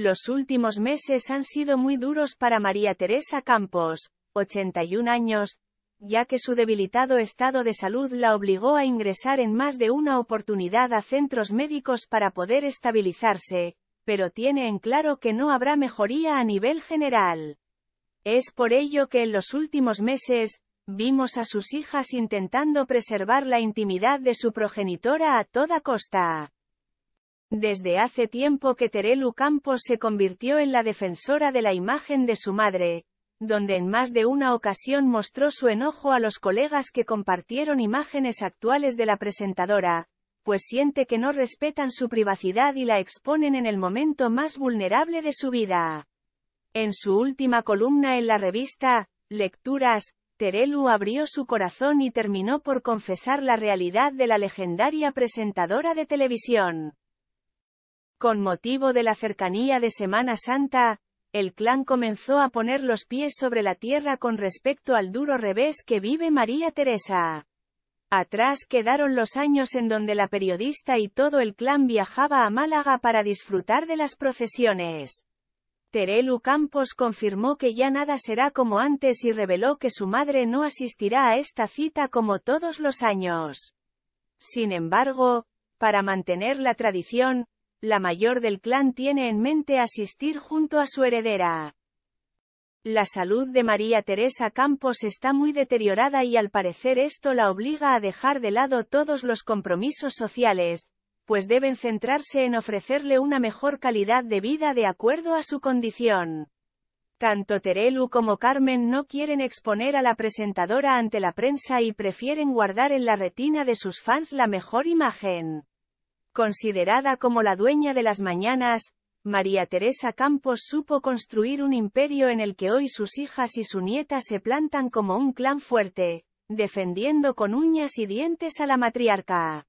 Los últimos meses han sido muy duros para María Teresa Campos, 81 años, ya que su debilitado estado de salud la obligó a ingresar en más de una oportunidad a centros médicos para poder estabilizarse, pero tiene en claro que no habrá mejoría a nivel general. Es por ello que en los últimos meses, vimos a sus hijas intentando preservar la intimidad de su progenitora a toda costa. Desde hace tiempo que Terelu Campos se convirtió en la defensora de la imagen de su madre, donde en más de una ocasión mostró su enojo a los colegas que compartieron imágenes actuales de la presentadora, pues siente que no respetan su privacidad y la exponen en el momento más vulnerable de su vida. En su última columna en la revista, Lecturas, Terelu abrió su corazón y terminó por confesar la realidad de la legendaria presentadora de televisión. Con motivo de la cercanía de Semana Santa, el clan comenzó a poner los pies sobre la tierra con respecto al duro revés que vive María Teresa. Atrás quedaron los años en donde la periodista y todo el clan viajaba a Málaga para disfrutar de las procesiones. Terelu Campos confirmó que ya nada será como antes y reveló que su madre no asistirá a esta cita como todos los años. Sin embargo, para mantener la tradición, la mayor del clan tiene en mente asistir junto a su heredera. La salud de María Teresa Campos está muy deteriorada y al parecer esto la obliga a dejar de lado todos los compromisos sociales, pues deben centrarse en ofrecerle una mejor calidad de vida de acuerdo a su condición. Tanto Terelu como Carmen no quieren exponer a la presentadora ante la prensa y prefieren guardar en la retina de sus fans la mejor imagen. Considerada como la dueña de las mañanas, María Teresa Campos supo construir un imperio en el que hoy sus hijas y su nieta se plantan como un clan fuerte, defendiendo con uñas y dientes a la matriarca.